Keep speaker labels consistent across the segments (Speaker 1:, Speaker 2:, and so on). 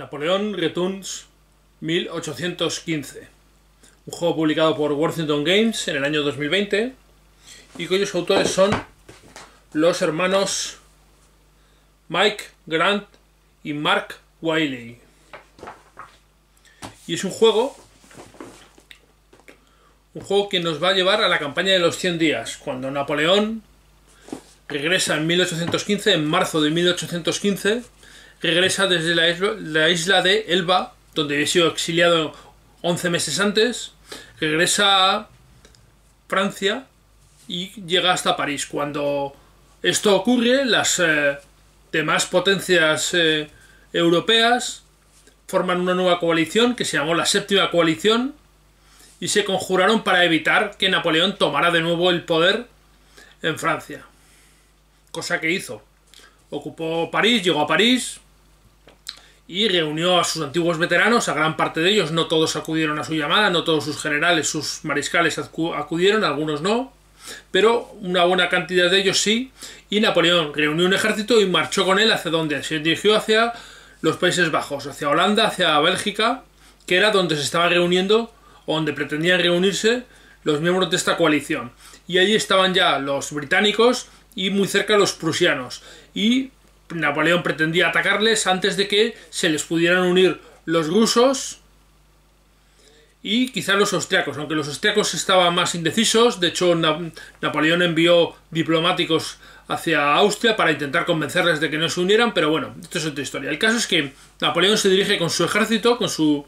Speaker 1: Napoleón Returns 1815. Un juego publicado por Worthington Games en el año 2020 y cuyos autores son los hermanos Mike Grant y Mark Wiley. Y es un juego un juego que nos va a llevar a la campaña de los 100 días, cuando Napoleón regresa en 1815, en marzo de 1815 regresa desde la isla, de Elba, donde había sido exiliado 11 meses antes, regresa a Francia y llega hasta París. Cuando esto ocurre, las eh, demás potencias eh, europeas forman una nueva coalición que se llamó la Séptima Coalición y se conjuraron para evitar que Napoleón tomara de nuevo el poder en Francia. Cosa que hizo. Ocupó París, llegó a París, y reunió a sus antiguos veteranos, a gran parte de ellos, no todos acudieron a su llamada, no todos sus generales, sus mariscales acudieron, algunos no, pero una buena cantidad de ellos sí, y Napoleón reunió un ejército y marchó con él hacia donde se dirigió hacia los Países Bajos, hacia Holanda, hacia Bélgica, que era donde se estaba reuniendo, o donde pretendían reunirse los miembros de esta coalición. Y allí estaban ya los británicos y muy cerca los prusianos. Y Napoleón pretendía atacarles antes de que se les pudieran unir los rusos y quizá los austriacos, aunque los austriacos estaban más indecisos, de hecho Napoleón envió diplomáticos hacia Austria para intentar convencerles de que no se unieran, pero bueno, esto es otra historia. El caso es que Napoleón se dirige con su ejército, con sus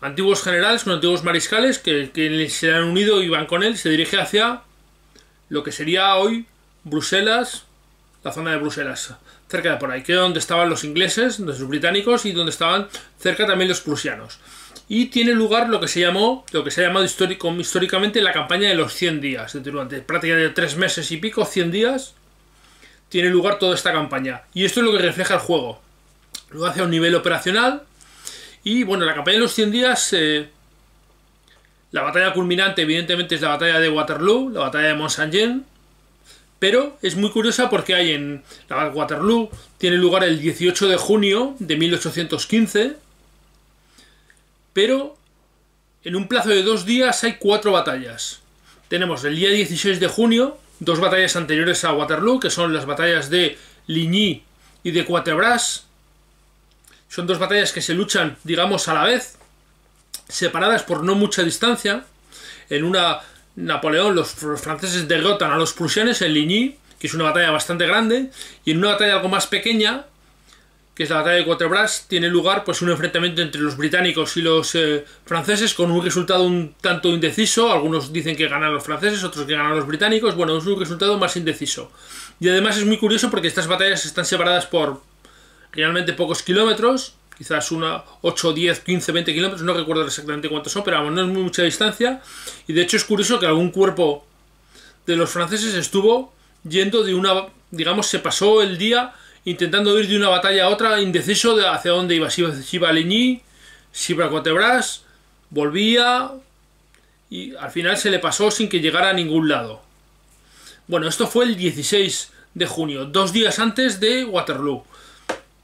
Speaker 1: antiguos generales, con antiguos mariscales que, que se han unido y van con él, se dirige hacia lo que sería hoy Bruselas, la zona de Bruselas, cerca de por ahí, que es donde estaban los ingleses, los británicos y donde estaban cerca también los prusianos. Y tiene lugar lo que se llamó, lo que se ha llamado históricamente la campaña de los 100 días, durante prácticamente tres meses y pico, 100 días, tiene lugar toda esta campaña. Y esto es lo que refleja el juego. Lo hace a un nivel operacional. Y bueno, la campaña de los 100 días eh, la batalla culminante, evidentemente, es la batalla de Waterloo, la batalla de Mont-Saint-Jean, pero es muy curiosa porque hay en la Waterloo, tiene lugar el 18 de junio de 1815, pero en un plazo de dos días hay cuatro batallas. Tenemos el día 16 de junio, dos batallas anteriores a Waterloo, que son las batallas de Ligny y de Quatrebras. Son dos batallas que se luchan, digamos, a la vez, separadas por no mucha distancia. En una Napoleón, los franceses derrotan a los prusianos en Ligny, que es una batalla bastante grande, y en una batalla algo más pequeña, que es la batalla de Bras, tiene lugar pues un enfrentamiento entre los británicos y los eh, franceses con un resultado un tanto indeciso, algunos dicen que ganan los franceses, otros que ganan los británicos, bueno, es un resultado más indeciso. Y además es muy curioso porque estas batallas están separadas por realmente pocos kilómetros, quizás una 8, 10, 15, 20 kilómetros, no recuerdo exactamente cuántos son, pero no es muy mucha distancia. Y de hecho es curioso que algún cuerpo de los franceses estuvo yendo de una, digamos, se pasó el día intentando ir de una batalla a otra, indeciso de hacia dónde iba, si iba si iba Cotebras, volvía y al final se le pasó sin que llegara a ningún lado. Bueno, esto fue el 16 de junio, dos días antes de Waterloo.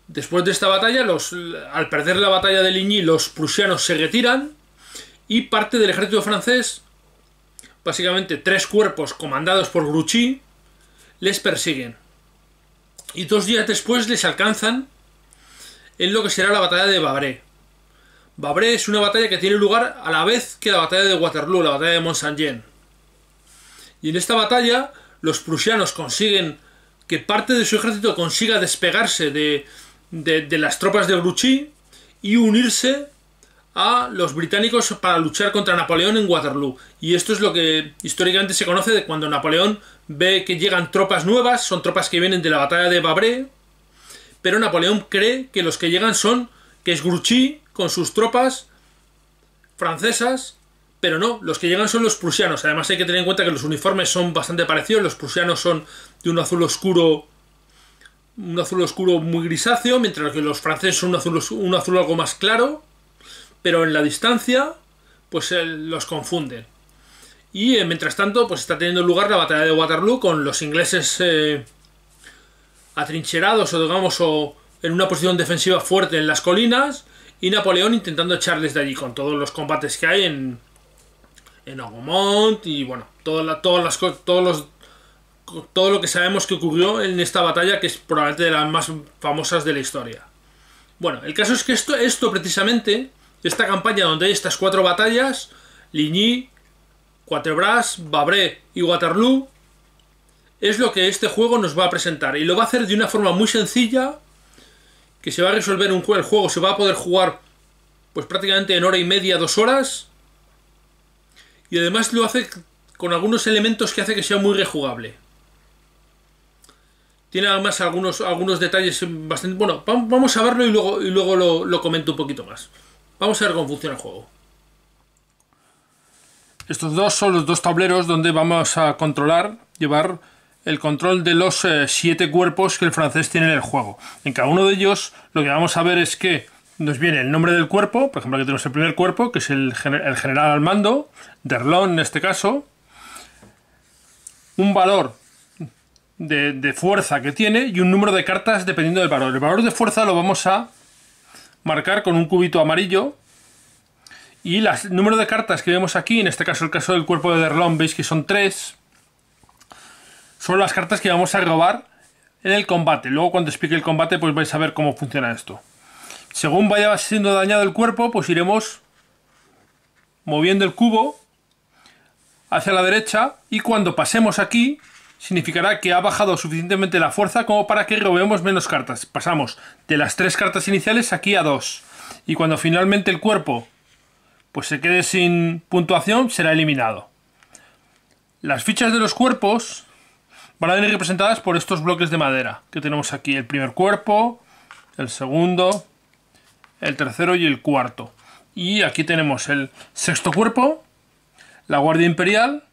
Speaker 1: Después de esta batalla, los, al perder la batalla de Ligny, los prusianos se retiran y parte del ejército francés, básicamente tres cuerpos comandados por Grouchy, les persiguen. Y dos días después les alcanzan en lo que será la batalla de Babré. Babré es una batalla que tiene lugar a la vez que la batalla de Waterloo, la batalla de Mont-Saint-Jean. Y en esta batalla los prusianos consiguen que parte de su ejército consiga despegarse de, de, las tropas de Grouchy y unirse a los británicos para luchar contra Napoleón en Waterloo. Y esto es lo que históricamente se conoce de cuando Napoleón ve que llegan tropas nuevas, son tropas que vienen de la batalla de Babré, pero Napoleón cree que los que llegan son que es Grouchy con sus tropas francesas, pero no, los que llegan son los prusianos. Además hay que tener en cuenta que los uniformes son bastante parecidos, los prusianos son de un azul oscuro un azul oscuro muy grisáceo, mientras que los franceses son un azul, un azul algo más claro, pero en la distancia pues eh, los confunden. Y eh, mientras tanto pues está teniendo lugar la batalla de Waterloo con los ingleses eh, atrincherados o digamos o en una posición defensiva fuerte en las colinas y Napoleón intentando echarles de allí con todos los combates que hay en en y bueno, todas las, todos los todo lo que sabemos que ocurrió en esta batalla, que es probablemente de las más famosas de la historia. Bueno, el caso es que esto, esto precisamente, esta campaña donde hay estas cuatro batallas, Ligny, Quatrebras, Babré y Waterloo, es lo que este juego nos va a presentar. Y lo va a hacer de una forma muy sencilla, que se va a resolver un juego, el juego se va a poder jugar pues prácticamente en hora y media, dos horas. Y además lo hace con algunos elementos que hace que sea muy rejugable. Tiene además algunos, algunos detalles bastante... Bueno, vamos a verlo y luego, y luego lo, comento un poquito más. Vamos a ver cómo funciona el juego. Estos dos son los dos tableros donde vamos a controlar, llevar el control de los eh, siete cuerpos que el francés tiene en el juego. En cada uno de ellos lo que vamos a ver es que nos viene el nombre del cuerpo, por ejemplo aquí tenemos el primer cuerpo, que es el, el general al mando, Derlon en este caso, un valor de, fuerza que tiene y un número de cartas dependiendo del valor. El valor de fuerza lo vamos a marcar con un cubito amarillo. Y las, el número de cartas que vemos aquí, en este caso el caso del cuerpo de Derlón, veis que son tres. Son las cartas que vamos a robar en el combate. Luego cuando explique el combate pues vais a ver cómo funciona esto. Según vaya siendo dañado el cuerpo, pues iremos moviendo el cubo hacia la derecha y cuando pasemos aquí significará que ha bajado suficientemente la fuerza como para que robemos menos cartas. Pasamos de las tres cartas iniciales aquí a dos. Y cuando finalmente el cuerpo pues se quede sin puntuación, será eliminado. Las fichas de los cuerpos van a venir representadas por estos bloques de madera que tenemos aquí. El primer cuerpo, el segundo, el tercero y el cuarto. Y aquí tenemos el sexto cuerpo, la guardia imperial,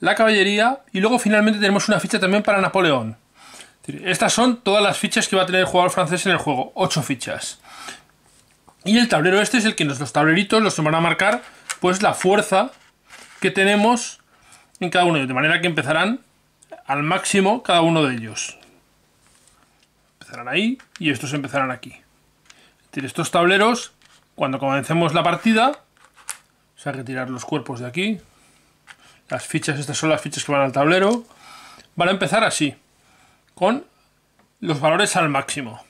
Speaker 1: la caballería y luego finalmente tenemos una ficha también para Napoleón. Estas son todas las fichas que va a tener el jugador francés en el juego, 8 fichas. Y el tablero este es el que los tableritos los van a marcar pues la fuerza que tenemos en cada uno, de manera que empezarán al máximo cada uno de ellos. Empezarán ahí y estos empezarán aquí. Estos tableros, cuando comencemos la partida, vamos a retirar los cuerpos de aquí, las fichas, estas son las fichas que van al tablero. Van a empezar así, con los valores al máximo.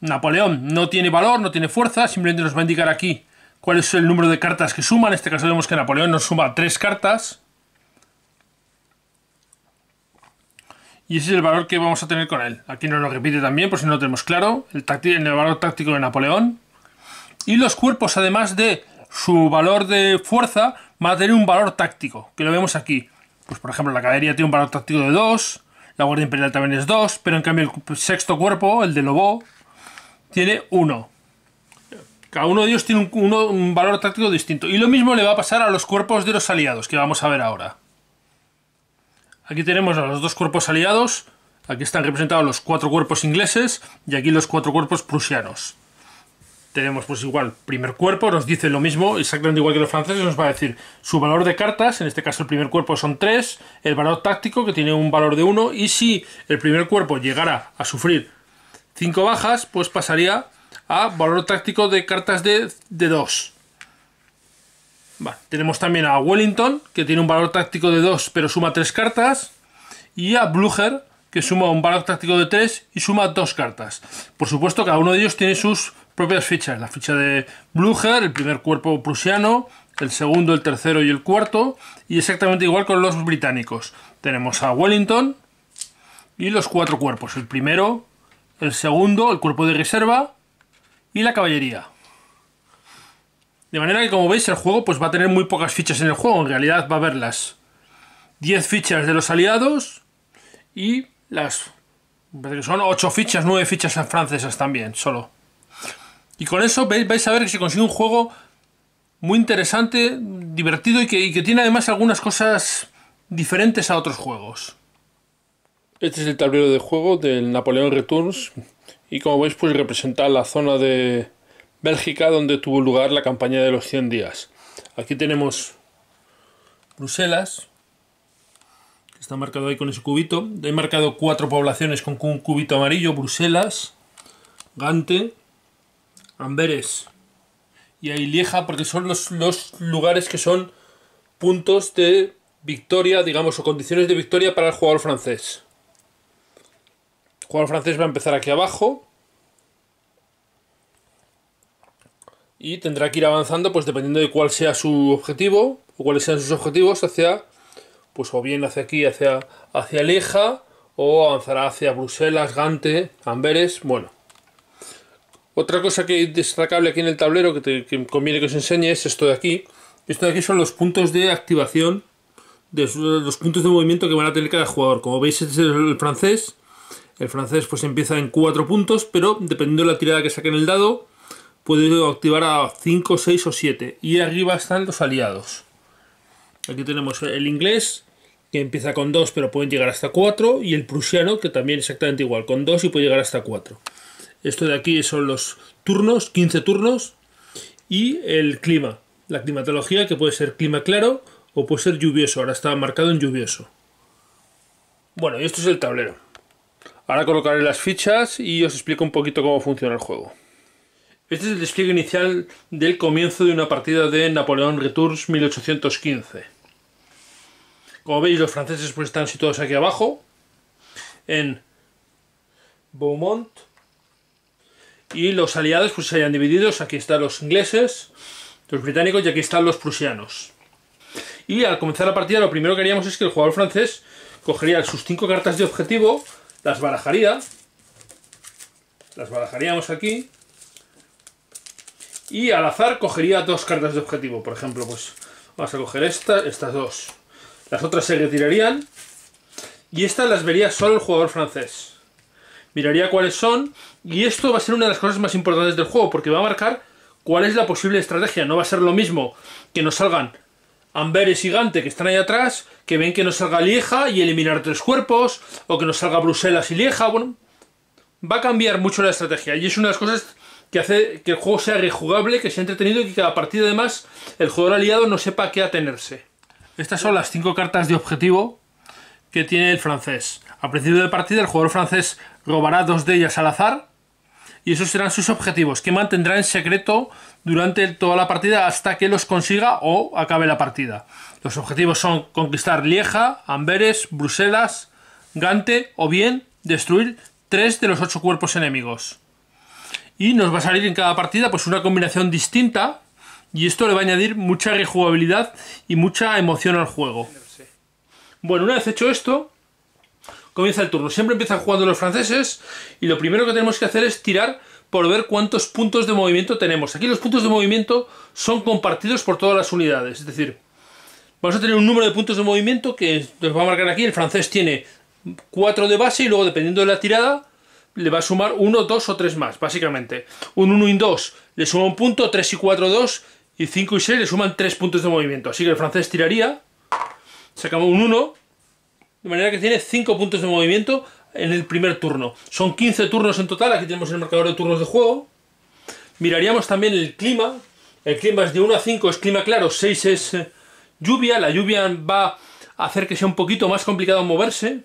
Speaker 1: Napoleón no tiene valor, no tiene fuerza, simplemente nos va a indicar aquí cuál es el número de cartas que suma. En este caso vemos que Napoleón nos suma tres cartas. Y ese es el valor que vamos a tener con él. Aquí nos lo repite también, por si no lo tenemos claro, el, el valor táctico de Napoleón. Y los cuerpos, además de su valor de fuerza, va a tener un valor táctico, que lo vemos aquí. Pues por ejemplo, la caballería tiene un valor táctico de 2, la guardia imperial también es 2, pero en cambio el sexto cuerpo, el de Lobo, tiene 1. Cada uno de ellos tiene un valor táctico distinto. Y lo mismo le va a pasar a los cuerpos de los aliados, que vamos a ver ahora. Aquí tenemos a los dos cuerpos aliados, aquí están representados los cuatro cuerpos ingleses y aquí los cuatro cuerpos prusianos tenemos pues igual, primer cuerpo, nos dice lo mismo, exactamente igual que los franceses, nos va a decir su valor de cartas, en este caso el primer cuerpo son 3, el valor táctico que tiene un valor de 1 y si el primer cuerpo llegara a sufrir 5 bajas, pues pasaría a valor táctico de cartas de 2. De Tenemos también a Wellington, que tiene un valor táctico de 2 pero suma 3 cartas, y a Blücher, que suma un valor táctico de 3 y suma 2 cartas. Por supuesto, cada uno de ellos tiene sus propias fichas, la ficha de Blücher, el primer cuerpo prusiano, el segundo, el tercero y el cuarto, y exactamente igual con los británicos. Tenemos a Wellington y los cuatro cuerpos, el primero, el segundo, el cuerpo de reserva y la caballería. De manera que como veis el juego pues va a tener muy pocas fichas en el juego, en realidad va a haber las 10 fichas de los aliados y las... son 8 fichas, 9 fichas francesas también, solo. Y con eso vais, vais a ver que se consigue un juego muy interesante, divertido y que, y que, tiene además algunas cosas diferentes a otros juegos. Este es el tablero de juego del Napoleón Returns y como veis pues representa la zona de Bélgica donde tuvo lugar la campaña de los 100 días. Aquí tenemos Bruselas, que está marcado ahí con ese cubito. He marcado cuatro poblaciones con un cubito amarillo, Bruselas, Gante, Amberes y ahí Lieja porque son los, lugares que son puntos de victoria, digamos, o condiciones de victoria para el jugador francés. El jugador francés va a empezar aquí abajo. Y tendrá que ir avanzando, pues dependiendo de cuál sea su objetivo, o cuáles sean sus objetivos, hacia, pues o bien hacia aquí, hacia, hacia Lieja, o avanzará hacia Bruselas, Gante, Amberes, bueno. Otra cosa que es destacable aquí en el tablero que, conviene que os enseñe es esto de aquí. Esto de aquí son los puntos de activación, los puntos de movimiento que van a tener cada jugador. Como veis, este es el francés. El francés pues empieza en 4 puntos, pero dependiendo de la tirada que saque en el dado, puede activar a 5, 6 o 7. Y arriba están los aliados. Aquí tenemos el inglés, que empieza con 2, pero pueden llegar hasta 4. Y el prusiano, que también exactamente igual, con 2 y puede llegar hasta 4. Esto de aquí son los turnos, 15 turnos, y el clima, la climatología, que puede ser clima claro o puede ser lluvioso. Ahora está marcado en lluvioso. Bueno, y esto es el tablero. Ahora colocaré las fichas y os explico un poquito cómo funciona el juego. Este es el despliegue inicial del comienzo de una partida de Napoleón Returns 1815. Como veis, los franceses pues están situados aquí abajo, en Beaumont, y los aliados pues, se hayan dividido, pues, aquí están los ingleses, los británicos y aquí están los prusianos. Y al comenzar la partida lo primero que haríamos es que el jugador francés cogería sus cinco cartas de objetivo, las barajaría, las barajaríamos aquí, y al azar cogería dos cartas de objetivo, por ejemplo, pues vamos a coger esta, estas dos. Las otras se retirarían y estas las vería solo el jugador francés miraría cuáles son, y esto va a ser una de las cosas más importantes del juego, porque va a marcar cuál es la posible estrategia. No va a ser lo mismo que nos salgan Amberes y Gante que están ahí atrás, que ven que nos salga Lieja y eliminar tres cuerpos, o que nos salga Bruselas y Lieja, bueno, va a cambiar mucho la estrategia, y es una de las cosas que hace que el juego sea rejugable, que sea entretenido y que a partir de además el jugador aliado no sepa qué atenerse. Estas son las cinco cartas de objetivo que tiene el francés. Al principio de partida, el jugador francés robará dos de ellas al azar, y esos serán sus objetivos, que mantendrá en secreto durante toda la partida hasta que los consiga o acabe la partida. Los objetivos son conquistar Lieja, Amberes, Bruselas, Gante o bien destruir tres de los ocho cuerpos enemigos. Y nos va a salir en cada partida pues una combinación distinta y esto le va a añadir mucha rejugabilidad y mucha emoción al juego. Bueno, una vez hecho esto, comienza el turno. Siempre empiezan jugando los franceses y lo primero que tenemos que hacer es tirar por ver cuántos puntos de movimiento tenemos. Aquí los puntos de movimiento son compartidos por todas las unidades, es decir, vamos a tener un número de puntos de movimiento que nos va a marcar aquí. El francés tiene 4 de base y luego dependiendo de la tirada le va a sumar 1, 2 o 3 más, básicamente. Un 1 y 2 le suma un punto, 3 y 4, 2 y 5 y 6 le suman 3 puntos de movimiento. Así que el francés tiraría, sacamos un 1 de manera que tiene 5 puntos de movimiento en el primer turno. Son 15 turnos en total. Aquí tenemos el marcador de turnos de juego. Miraríamos también el clima. El clima es de 1 a 5, es clima claro. 6 es eh, lluvia. La lluvia va a hacer que sea un poquito más complicado moverse.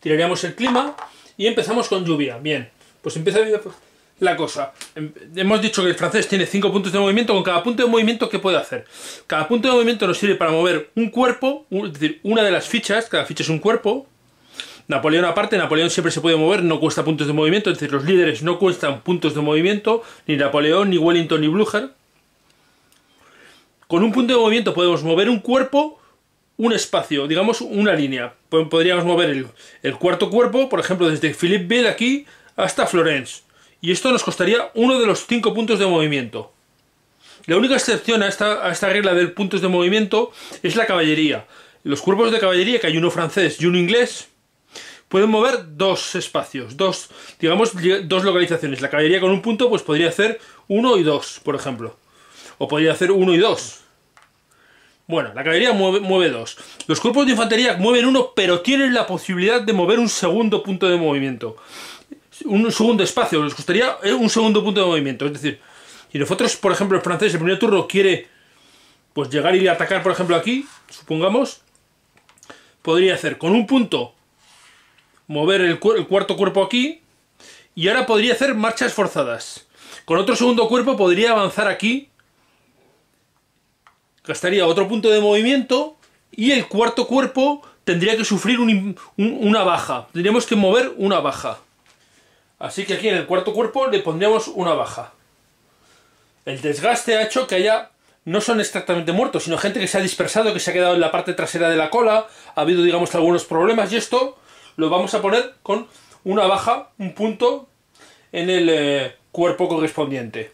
Speaker 1: Tiraríamos el clima y empezamos con lluvia. Bien, pues empieza la cosa. Em, hemos dicho que el francés tiene 5 puntos de movimiento con cada punto de movimiento que puede hacer. Cada punto de movimiento nos sirve para mover un cuerpo, es decir, una de las fichas, cada ficha es un cuerpo. Napoleón aparte, Napoleón siempre se puede mover, no cuesta puntos de movimiento, es decir, los líderes no cuestan puntos de movimiento, ni Napoleón, ni Wellington, ni Blücher. Con un punto de movimiento podemos mover un cuerpo, un espacio, digamos una línea. Podríamos mover el, cuarto cuerpo, por ejemplo, desde Philippeville aquí hasta Florence y esto nos costaría uno de los cinco puntos de movimiento. La única excepción a esta, regla del puntos de movimiento es la caballería. Los cuerpos de caballería, que hay uno francés y uno inglés, pueden mover dos espacios, dos, digamos, dos localizaciones. La caballería con un punto, pues podría hacer uno y dos, por ejemplo. O podría hacer uno y dos. Bueno, la caballería mueve, dos. Los cuerpos de infantería mueven uno, pero tienen la posibilidad de mover un segundo punto de movimiento un segundo espacio, les gustaría eh, un segundo punto de movimiento. Es decir, si nosotros, por ejemplo, el francés, el primer turno quiere pues llegar y atacar, por ejemplo, aquí, supongamos, podría hacer con un punto mover el, cuarto cuerpo aquí y ahora podría hacer marchas forzadas. Con otro segundo cuerpo podría avanzar aquí, gastaría otro punto de movimiento y el cuarto cuerpo tendría que sufrir una baja. Tendríamos que mover una baja. Así que aquí en el cuarto cuerpo le pondríamos una baja. El desgaste ha hecho que allá No son exactamente muertos, sino gente que se ha dispersado, que se ha quedado en la parte trasera de la cola, ha habido, digamos, algunos problemas y esto lo vamos a poner con una baja, un punto, en el eh, cuerpo correspondiente.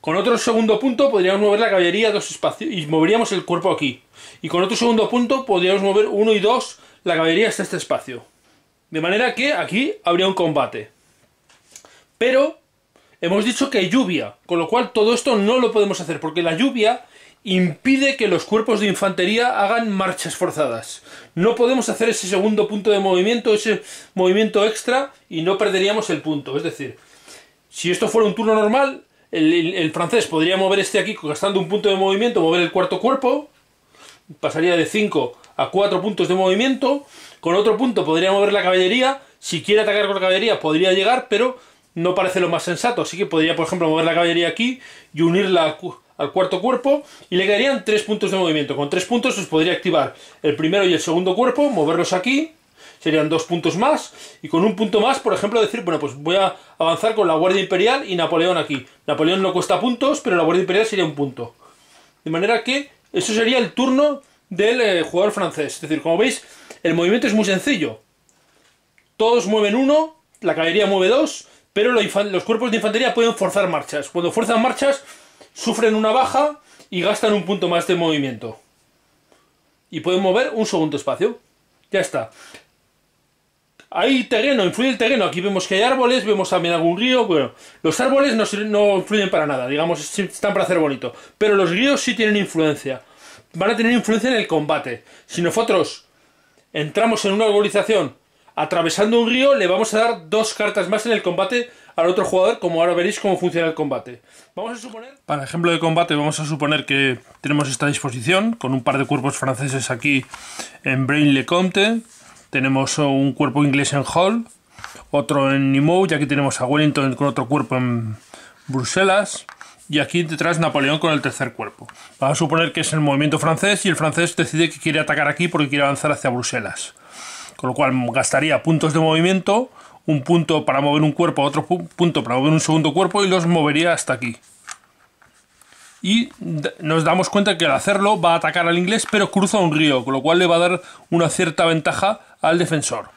Speaker 1: Con otro segundo punto podríamos mover la caballería dos espacios y moveríamos el cuerpo aquí. Y con otro segundo punto podríamos mover uno y dos la caballería hasta este espacio. De manera que aquí habría un combate. Pero hemos dicho que hay lluvia, con lo cual todo esto no lo podemos hacer, porque la lluvia impide que los cuerpos de infantería hagan marchas forzadas. No podemos hacer ese segundo punto de movimiento, ese movimiento extra, y no perderíamos el punto. Es decir, si esto fuera un turno normal, el, francés podría mover este aquí gastando un punto de movimiento, mover el cuarto cuerpo, pasaría de 5 a 4 puntos de movimiento, con otro punto podría mover la caballería, si quiere atacar con la caballería podría llegar, pero no parece lo más sensato. Así que podría, por ejemplo, mover la caballería aquí y unirla al cuarto cuerpo y le quedarían tres puntos de movimiento. Con tres puntos os podría activar el primero y el segundo cuerpo, moverlos aquí, serían dos puntos más, y con un punto más, por ejemplo, decir, bueno, pues voy a avanzar con la Guardia Imperial y Napoleón aquí. Napoleón no cuesta puntos, pero la Guardia Imperial sería un punto. De manera que eso sería el turno del eh, jugador francés. Es decir, como veis, el movimiento es muy sencillo. Todos mueven uno, la caballería mueve dos, pero los cuerpos de infantería pueden forzar marchas. Cuando fuerzan marchas, sufren una baja y gastan un punto más de movimiento. Y pueden mover un segundo espacio. Ya está. Hay terreno, influye el terreno. Aquí vemos que hay árboles, vemos también algún río. Bueno, los árboles no, influyen para nada, digamos, están para hacer bonito. Pero los ríos sí tienen influencia. Van a tener influencia en el combate. Si nosotros entramos en una arbolización atravesando un río le vamos a dar dos cartas más en el combate al otro jugador, como ahora veréis cómo funciona el combate. Vamos a suponer... Para ejemplo de combate vamos a suponer que tenemos esta disposición, con un par de cuerpos franceses aquí en Brain-le-Comte, tenemos un cuerpo inglés en Hall, otro en Nimou, y aquí tenemos a Wellington con otro cuerpo en Bruselas, y aquí detrás Napoleón con el tercer cuerpo. Vamos a suponer que es el movimiento francés y el francés decide que quiere atacar aquí porque quiere avanzar hacia Bruselas con lo cual gastaría puntos de movimiento, un punto para mover un cuerpo otro punto para mover un segundo cuerpo y los movería hasta aquí. Y nos damos cuenta que al hacerlo va a atacar al inglés, pero cruza un río, con lo cual le va a dar una cierta ventaja al defensor.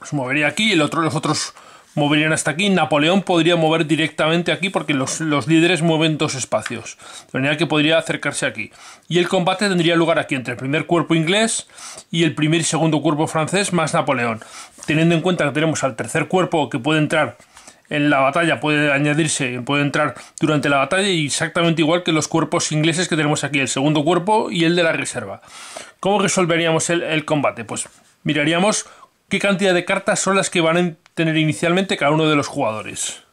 Speaker 1: los movería aquí y el otro, los otros moverían hasta aquí. Napoleón podría mover directamente aquí porque los, líderes mueven dos espacios. De manera que podría acercarse aquí. Y el combate tendría lugar aquí entre el primer cuerpo inglés y el primer y segundo cuerpo francés más Napoleón. Teniendo en cuenta que tenemos al tercer cuerpo que puede entrar en la batalla, puede añadirse, puede entrar durante la batalla exactamente igual que los cuerpos ingleses que tenemos aquí, el segundo cuerpo y el de la reserva. ¿Cómo resolveríamos el combate? Pues miraríamos ¿Qué cantidad de cartas son las que van a tener inicialmente cada uno de los jugadores?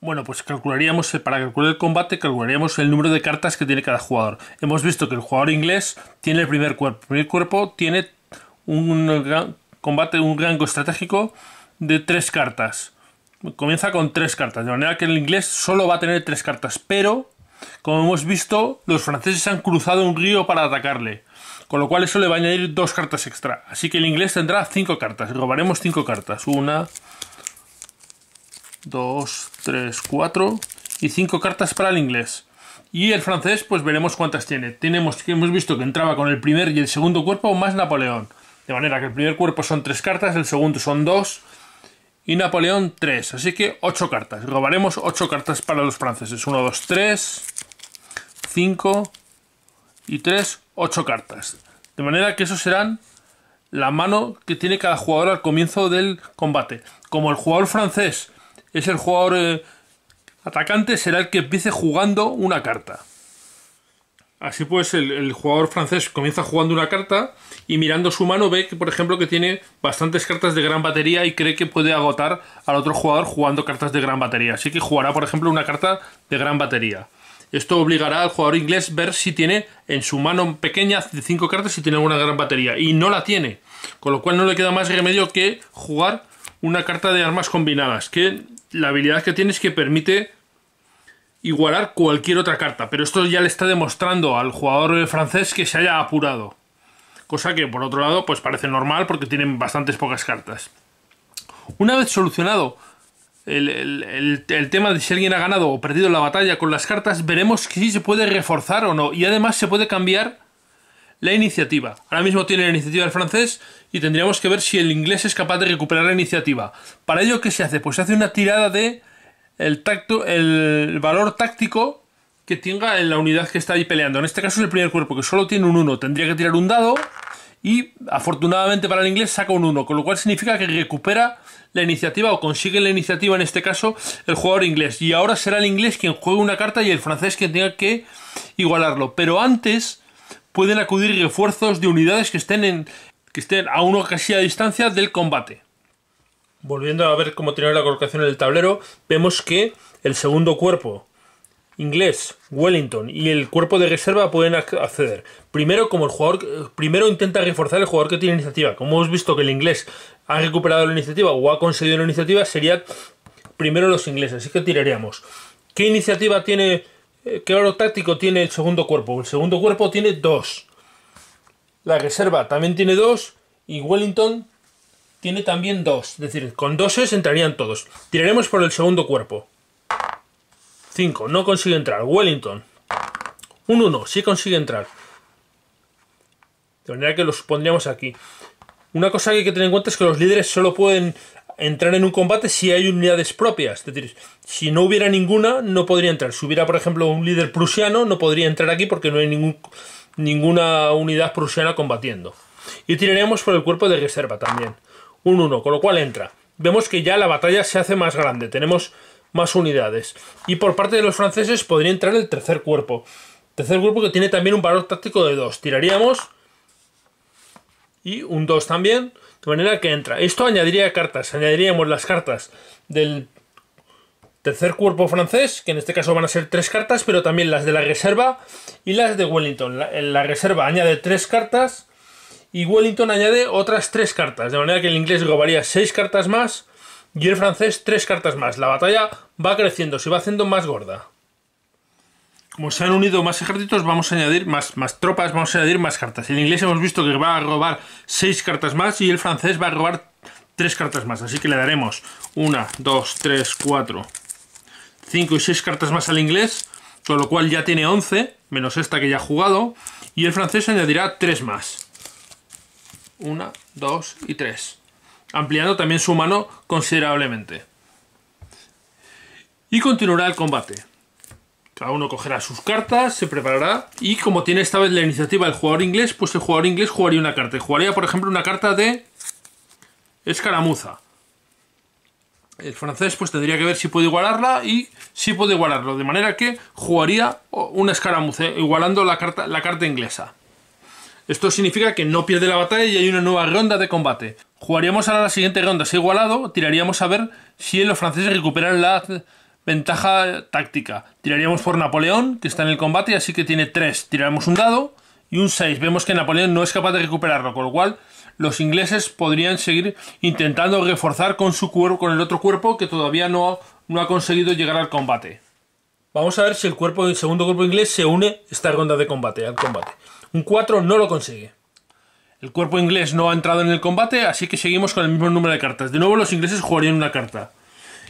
Speaker 1: Bueno, pues calcularíamos, eh, para calcular el combate, calcularíamos el número de cartas que tiene cada jugador. Hemos visto que el jugador inglés tiene el primer cuerpo. El primer cuerpo tiene un combate, un rango estratégico de tres cartas. Comienza con tres cartas, de manera que el inglés solo va a tener tres cartas. Pero, como hemos visto, los franceses han cruzado un río para atacarle. Con lo cual eso le va a añadir dos cartas extra. Así que el inglés tendrá cinco cartas. Robaremos cinco cartas. Una, dos, tres, cuatro y cinco cartas para el inglés. Y el francés, pues veremos cuántas tiene. Tenemos que hemos visto que entraba con el primer y el segundo cuerpo más Napoleón. De manera que el primer cuerpo son tres cartas, el segundo son dos y Napoleón tres. Así que ocho cartas. Robaremos ocho cartas para los franceses. Uno, dos, tres, cinco y tres, 8 cartas. De manera que eso serán la mano que tiene cada jugador al comienzo del combate. Como el jugador francés es el jugador eh, atacante, será el que empiece jugando una carta. Así pues, el, el, jugador francés comienza jugando una carta y mirando su mano ve que, por ejemplo, que tiene bastantes cartas de gran batería y cree que puede agotar al otro jugador jugando cartas de gran batería. Así que jugará, por ejemplo, una carta de gran batería. Esto obligará al jugador inglés ver si tiene en su mano pequeña de 5 cartas si tiene alguna gran batería. Y no la tiene. Con lo cual no le queda más remedio que jugar una carta de armas combinadas. Que la habilidad que tiene es que permite igualar cualquier otra carta. Pero esto ya le está demostrando al jugador francés que se haya apurado. Cosa que por otro lado pues parece normal porque tienen bastantes pocas cartas. Una vez solucionado el, tema de si alguien ha ganado o perdido la batalla con las cartas, veremos si se puede reforzar o no. Y además se puede cambiar la iniciativa. Ahora mismo tiene la iniciativa el francés y tendríamos que ver si el inglés es capaz de recuperar la iniciativa. Para ello, ¿qué se hace? Pues se hace una tirada de el, tacto, el valor táctico que tenga en la unidad que está ahí peleando. En este caso es el primer cuerpo, que solo tiene un 1. Tendría que tirar un dado y afortunadamente para el inglés saca un 1, con lo cual significa que recupera la iniciativa o consigue la iniciativa en este caso el jugador inglés. Y ahora será el inglés quien juegue una carta y el francés quien tenga que igualarlo. Pero antes pueden acudir refuerzos de unidades que estén, en, que estén a una casi a distancia del combate. Volviendo a ver cómo tiene la colocación en el tablero, vemos que el segundo cuerpo inglés, Wellington y el cuerpo de reserva pueden acceder. Primero, como el jugador, eh, primero intenta reforzar el jugador que tiene iniciativa. Como hemos visto que el inglés ha recuperado la iniciativa o ha conseguido la iniciativa, sería primero los ingleses. Así que tiraríamos. ¿Qué iniciativa tiene? Eh, ¿Qué oro táctico tiene el segundo cuerpo? El segundo cuerpo tiene dos. La reserva también tiene dos. Y Wellington tiene también dos. Es decir, con doses entrarían todos. Tiraremos por el segundo cuerpo. 5. No consigue entrar. Wellington. Un 1. Sí consigue entrar. De manera que los supondríamos aquí. Una cosa que hay que tener en cuenta es que los líderes solo pueden entrar en un combate si hay unidades propias. Es decir, si no hubiera ninguna, no podría entrar. Si hubiera, por ejemplo, un líder prusiano, no podría entrar aquí porque no hay ningún, ninguna unidad prusiana combatiendo. Y tiraríamos por el cuerpo de reserva también. Un 1, con lo cual entra. Vemos que ya la batalla se hace más grande. Tenemos más unidades. Y por parte de los franceses podría entrar el tercer cuerpo. Tercer cuerpo que tiene también un valor táctico de 2. Tiraríamos y un 2 también, de manera que entra. Esto añadiría cartas, añadiríamos las cartas del tercer cuerpo francés, que en este caso van a ser tres cartas, pero también las de la reserva y las de Wellington. La, reserva añade tres cartas y Wellington añade otras tres cartas, de manera que el inglés robaría seis cartas más y el francés tres cartas más. La batalla va creciendo, se va haciendo más gorda. Como se han unido más ejércitos, vamos a añadir más, más tropas, vamos a añadir más cartas. El inglés hemos visto que va a robar seis cartas más y el francés va a robar tres cartas más. Así que le daremos una, dos, tres, cuatro, cinco y seis cartas más al inglés, con lo cual ya tiene 11, menos esta que ya ha jugado, y el francés añadirá tres más. Una, dos y tres ampliando también su mano considerablemente. Y continuará el combate. Cada uno cogerá sus cartas, se preparará y como tiene esta vez la iniciativa el jugador inglés, pues el jugador inglés jugaría una carta. Jugaría, por ejemplo, una carta de escaramuza. El francés pues tendría que ver si puede igualarla y si puede igualarlo, de manera que jugaría una escaramuza, igualando la carta, la carta inglesa. Esto significa que no pierde la batalla y hay una nueva ronda de combate. Jugaríamos ahora la siguiente ronda. Si igualado, tiraríamos a ver si los franceses recuperan la ventaja táctica. Tiraríamos por Napoleón, que está en el combate, así que tiene 3. Tiramos un dado y un 6. Vemos que Napoleón no es capaz de recuperarlo, con lo cual los ingleses podrían seguir intentando reforzar con su cuerpo con el otro cuerpo que todavía no, no ha conseguido llegar al combate. Vamos a ver si el cuerpo del segundo cuerpo inglés se une esta ronda de combate al combate. Un 4 no lo consigue. El cuerpo inglés no ha entrado en el combate, así que seguimos con el mismo número de cartas. De nuevo los ingleses jugarían una carta.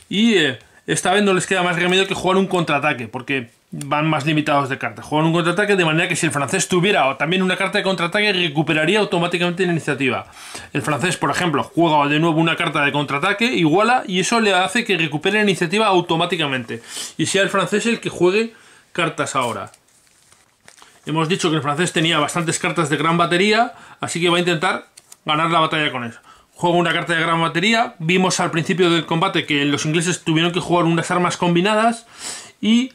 Speaker 1: Y eh, esta vez no les queda más remedio que jugar un contraataque, porque van más limitados de cartas. Juegan un contraataque de manera que si el francés tuviera también una carta de contraataque, recuperaría automáticamente la iniciativa. El francés, por ejemplo, juega de nuevo una carta de contraataque, iguala, y eso le hace que recupere la iniciativa automáticamente. Y sea el francés el que juegue cartas ahora. Hemos dicho que el francés tenía bastantes cartas de gran batería, así que va a intentar ganar la batalla con eso. Juego una carta de gran batería. Vimos al principio del combate que los ingleses tuvieron que jugar unas armas combinadas y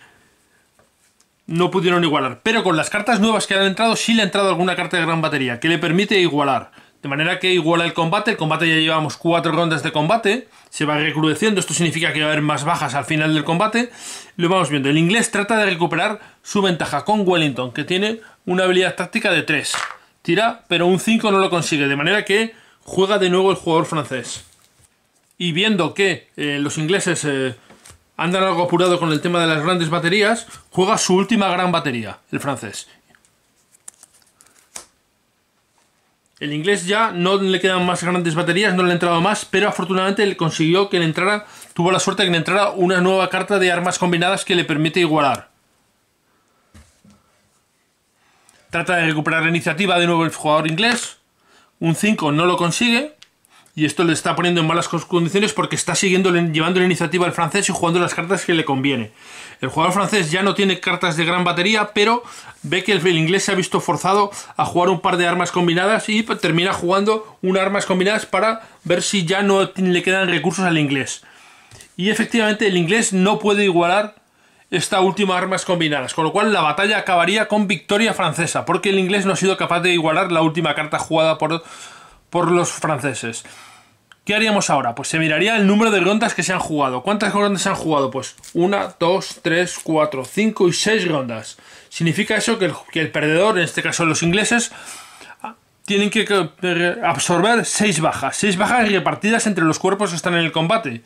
Speaker 1: no pudieron igualar. Pero con las cartas nuevas que han entrado, sí le ha entrado alguna carta de gran batería que le permite igualar. De manera que iguala el combate. El combate ya llevamos cuatro rondas de combate se va recrudeciendo. Esto significa que va a haber más bajas al final del combate. Lo vamos viendo. El inglés trata de recuperar su ventaja con Wellington, que tiene una habilidad táctica de 3. Tira, pero un 5 no lo consigue, de manera que juega de nuevo el jugador francés. Y viendo que eh, los ingleses eh, andan algo apurado con el tema de las grandes baterías, juega su última gran batería, el francés. El inglés ya no le quedan más grandes baterías, no le ha entrado más, pero afortunadamente consiguió que le entrara, tuvo la suerte de que le entrara una nueva carta de armas combinadas que le permite igualar. Trata de recuperar la iniciativa de nuevo el jugador inglés. Un 5 no lo consigue. Y esto le está poniendo en malas condiciones porque está siguiendo llevando la iniciativa al francés y jugando las cartas que le conviene. El jugador francés ya no tiene cartas de gran batería, pero ve que el, inglés se ha visto forzado a jugar un par de armas combinadas y termina jugando unas armas combinadas para ver si ya no le quedan recursos al inglés. Y efectivamente el inglés no puede igualar esta última armas combinadas, con lo cual la batalla acabaría con victoria francesa, porque el inglés no ha sido capaz de igualar la última carta jugada por, por los franceses. ¿Qué haríamos ahora? Pues se miraría el número de rondas que se han jugado. ¿Cuántas rondas se han jugado? Pues 1, 2, 3, 4, 5 y 6 rondas. Significa eso que el, perdedor, en este caso los ingleses, ah, tienen que eh, absorber 6 bajas. 6 bajas repartidas entre los cuerpos que están en el combate.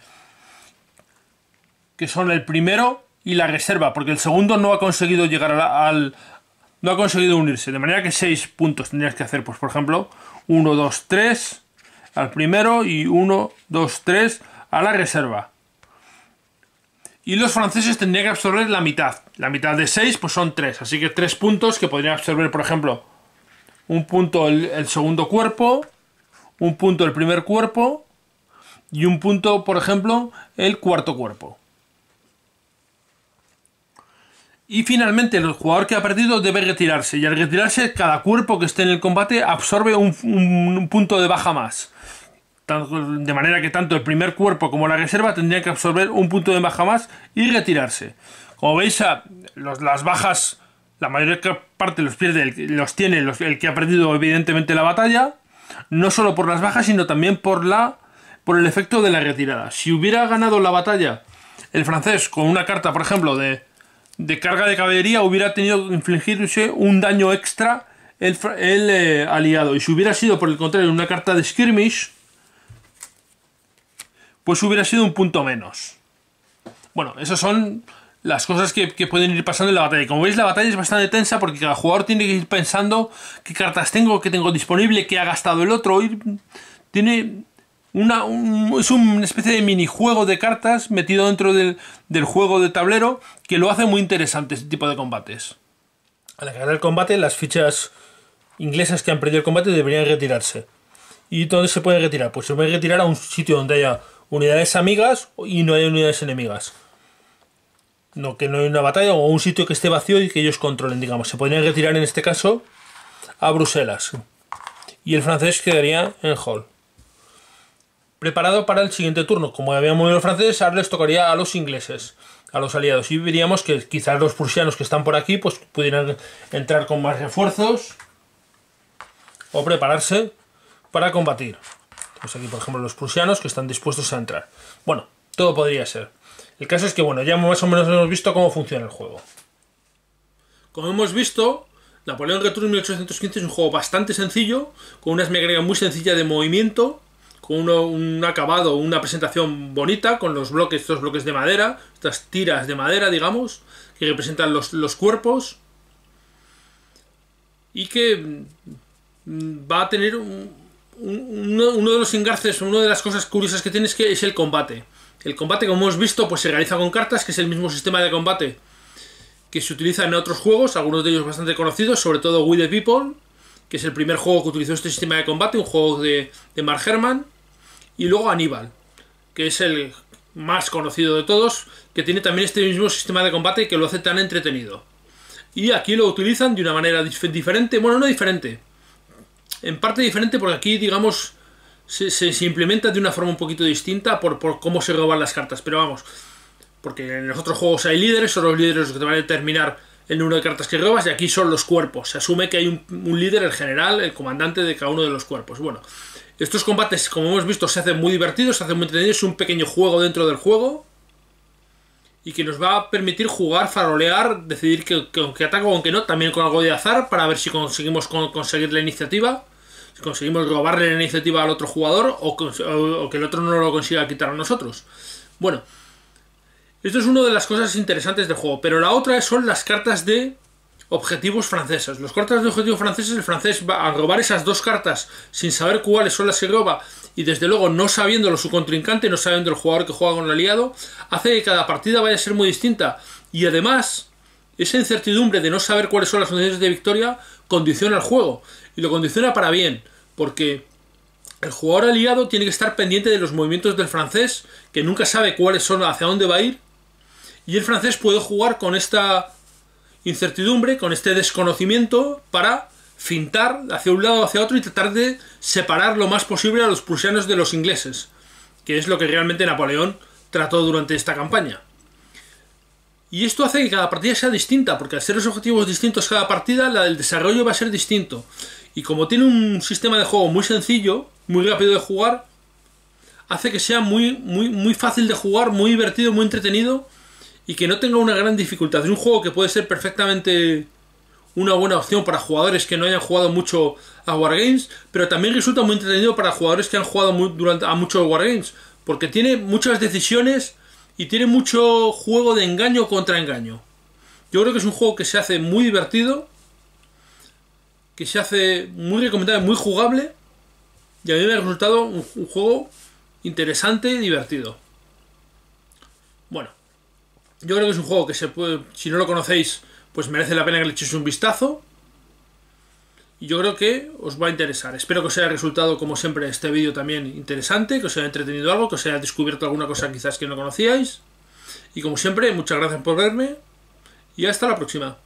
Speaker 1: Que son el primero y la reserva, porque el segundo no ha conseguido llegar al... No ha conseguido unirse. De manera que 6 puntos tendrías que hacer, pues por ejemplo, 1, 2, 3 al primero y 1, 2, 3 a la reserva. Y los franceses tendrían que absorber la mitad. La mitad de 6 pues son 3. Así que 3 puntos que podrían absorber, por ejemplo, un punto el, segundo cuerpo, un punto el primer cuerpo y un punto, por ejemplo, el cuarto cuerpo. Y finalmente, el jugador que ha perdido debe retirarse. Y al retirarse, cada cuerpo que esté en el combate absorbe un punto de baja más de manera que tanto el primer cuerpo como la reserva tendrían que absorber un punto de baja más y retirarse. Como veis, las bajas, la mayor parte los pierde, los tiene el que ha perdido evidentemente la batalla, no solo por las bajas, sino también por, la, por el efecto de la retirada. Si hubiera ganado la batalla el francés con una carta, por ejemplo, de, carga de caballería, hubiera tenido que infligirse un daño extra el, eh, aliado. Y si hubiera sido, por el contrario, una carta de skirmish, pues hubiera sido un punto menos. Bueno, esas son las cosas que, pueden ir pasando en la batalla. Como veis, la batalla es bastante tensa porque cada jugador tiene que ir pensando qué cartas tengo, qué tengo disponible, qué ha gastado el otro. tiene una, es una especie de minijuego de cartas metido dentro del, del, juego de tablero que lo hace muy interesante este tipo de combates. Al acabar el combate, las fichas inglesas que han perdido el combate deberían retirarse. ¿Y dónde se puede retirar? Pues se puede retirar a un sitio donde haya unidades amigas y no hay unidades enemigas. No, que no hay una batalla o un sitio que esté vacío y que ellos controlen, digamos. Se podrían retirar en este caso a Bruselas. Y el francés quedaría en Hall. Preparado para el siguiente turno. Como habían movido los franceses, ahora les tocaría a los ingleses, a los aliados. Y veríamos que quizás los prusianos que están por aquí pues pudieran entrar con más refuerzos o prepararse para combatir. Tenemos pues aquí, por ejemplo, los prusianos que están dispuestos a entrar. Bueno, todo podría ser. El caso es que, bueno, ya más o menos hemos visto cómo funciona el juego. Como hemos visto, Napoleón Return 1815 es un juego bastante sencillo, con una mecánicas muy sencilla de movimiento, con un acabado, una presentación bonita, con los bloques, estos bloques de madera, estas tiras de madera, digamos, que representan los, los cuerpos. Y que mm, va a tener un, uno, de los engarces, una de las cosas curiosas que tienes es que es el combate. El combate, como hemos visto, pues se realiza con cartas, que es el mismo sistema de combate que se utiliza en otros juegos, algunos de ellos bastante conocidos, sobre todo With the People, que es el primer juego que utilizó este sistema de combate, un juego de, de Mark Herman, y luego Aníbal, que es el más conocido de todos, que tiene también este mismo sistema de combate que lo hace tan entretenido. Y aquí lo utilizan de una manera diferente, bueno, no diferente, en parte diferente porque aquí, digamos, se, implementa de una forma un poquito distinta por, por cómo se roban las cartas. Pero vamos, porque en los otros juegos hay líderes, son los líderes los que te van a determinar el número de cartas que robas y aquí son los cuerpos. Se asume que hay un, un, líder, el general, el comandante de cada uno de los cuerpos. Bueno, estos combates, como hemos visto, se hacen muy divertidos, se hacen muy entretenidos, es un pequeño juego dentro del juego, y que nos va a permitir jugar, farolear, decidir que, que, ataque o qué no, también con algo de azar para ver si conseguimos conseguir la iniciativa, si conseguimos robarle la iniciativa al otro jugador o, o que el otro no lo consiga quitar a nosotros. Bueno, esto es una de las cosas interesantes del juego, pero la otra son las cartas de objetivos franceses. Los cartas de objetivos franceses, el francés va a robar esas dos cartas sin saber cuáles son las que roba y desde luego no sabiéndolo su contrincante, no sabiendo el jugador que juega con el aliado, hace que cada partida vaya a ser muy distinta. Y además, esa incertidumbre de no saber cuáles son las condiciones de victoria condiciona el juego. Y lo condiciona para bien, porque el jugador aliado tiene que estar pendiente de los movimientos del francés, que nunca sabe cuáles son, hacia dónde va a ir. Y el francés puede jugar con esta incertidumbre, con este desconocimiento para fintar hacia un lado o hacia otro y tratar de separar lo más posible a los prusianos de los ingleses, que es lo que realmente Napoleón trató durante esta campaña. Y esto hace que cada partida sea distinta, porque al ser los objetivos distintos cada partida, la del desarrollo va a ser distinto. Y como tiene un sistema de juego muy sencillo, muy rápido de jugar, hace que sea muy, muy, muy fácil de jugar, muy divertido, muy entretenido y que no tenga una gran dificultad. Es un juego que puede ser perfectamente una buena opción para jugadores que no hayan jugado mucho a Wargames, pero también resulta muy entretenido para jugadores que han jugado durante, a muchos Wargames, porque tiene muchas decisiones y tiene mucho juego de engaño contra engaño. Yo creo que es un juego que se hace muy divertido, que se hace muy recomendable, muy jugable, y a mí me ha resultado un juego interesante y divertido. Bueno, yo creo que es un juego que se puede, si no lo conocéis, pues merece la pena que le echéis un vistazo. Y yo creo que os va a interesar. Espero que os haya resultado, como siempre, este vídeo también interesante, que os haya entretenido algo, que os haya descubierto alguna cosa quizás que no conocíais. Y como siempre, muchas gracias por verme y hasta la próxima.